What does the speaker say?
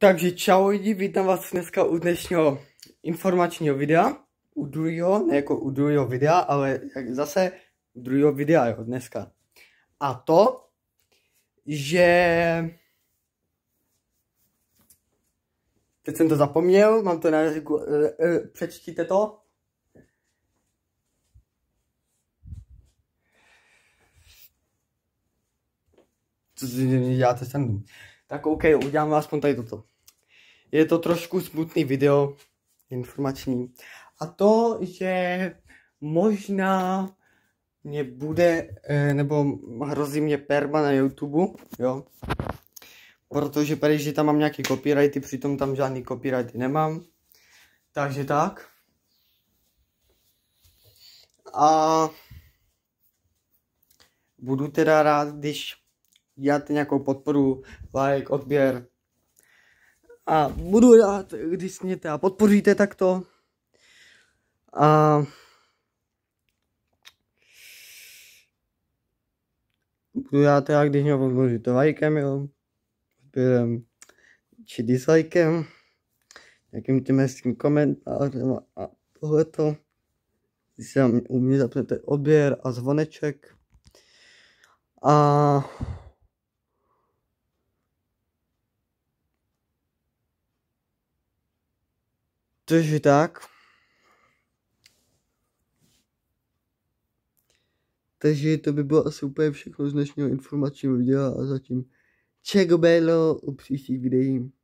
Takže čau lidi, vítám vás dneska u dnešního informačního videa. U druhého, ne jako u druhého videa, ale jak zase u druhého videa jo, dneska. A to, že... Teď jsem to zapomněl, mám to na jazyku, eh, eh, přečtíte to. Co si děláte standu? Tak OK, udělám aspoň tady toto je to trošku smutný video, informační. A to, že možná mě bude, eh, nebo hrozí mě perma na YouTube, jo. Protože tady, že tam mám nějaký copyrighty, přitom tam žádný copyrighty nemám. Takže tak. A budu teda rád, když děláte nějakou podporu, like, odběr, a budu rád, když mě teda podpoříte takto. A budu rád teda, když mě podpoříte lajkem, jo. Odběrem či dislikem. Nějakým tím hezkým komentářem a tohleto. Když se u mě zapnete odběr a zvoneček. A Takže tak. Takže to by bylo asi úplně všechno z dnešního informačního videa a zatím Čekobelo u příštích videí.